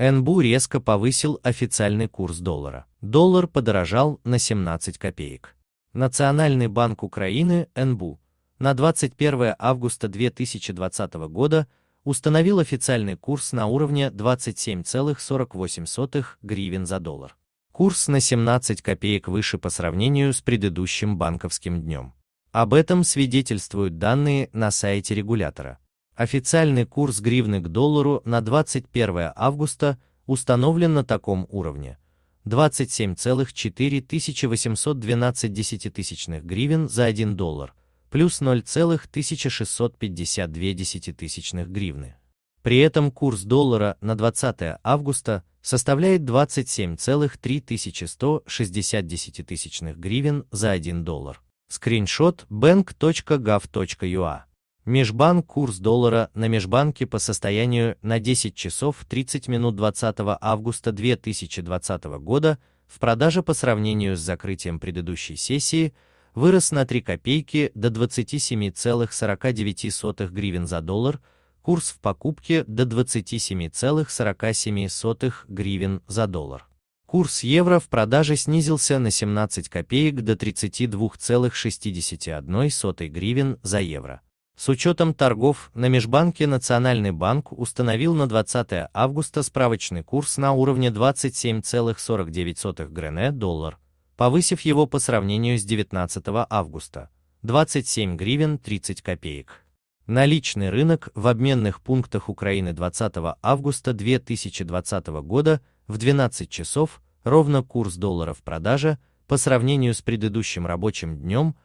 НБУ резко повысил официальный курс доллара. Доллар подорожал на 17 копеек. Национальный банк Украины НБУ на 21 августа 2020 года установил официальный курс на уровне 27,48 гривен за доллар. Курс на 17 копеек выше по сравнению с предыдущим банковским днем. Об этом свидетельствуют данные на сайте регулятора. Официальный курс гривны к доллару на 21 августа установлен на таком уровне 27,4812 гривен за 1 доллар плюс 0,1652 гривны. При этом курс доллара на 20 августа составляет 27,3160 гривен за 1 доллар. Скриншот bank.gov.ua Межбанк курс доллара на межбанке по состоянию на 10 часов 30 минут 20 августа 2020 года в продаже по сравнению с закрытием предыдущей сессии вырос на 3 копейки до 27,49 гривен за доллар, курс в покупке до 27,47 гривен за доллар. Курс евро в продаже снизился на 17 копеек до 32,61 гривен за евро с учетом торгов на Межбанке Национальный банк установил на 20 августа справочный курс на уровне 27,49 грене доллар, повысив его по сравнению с 19 августа 27 гривен 30 копеек. Наличный рынок в обменных пунктах Украины 20 августа 2020 года в 12 часов ровно курс долларов продаже по сравнению с предыдущим рабочим днем –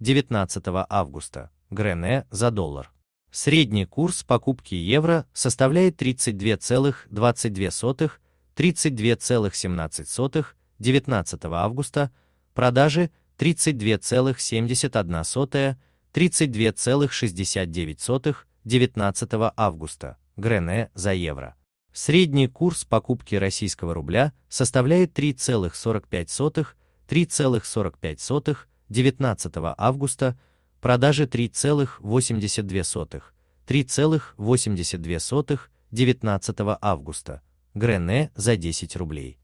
19 августа, Грене за доллар. Средний курс покупки евро составляет 32,22, 32,17, 19 августа, продажи 32,71, 32,69, 19 августа, Грене за евро. Средний курс покупки российского рубля составляет 3,45, 3,45, 19 августа продажи 3,82, 3,82 19 августа, Грене за 10 рублей.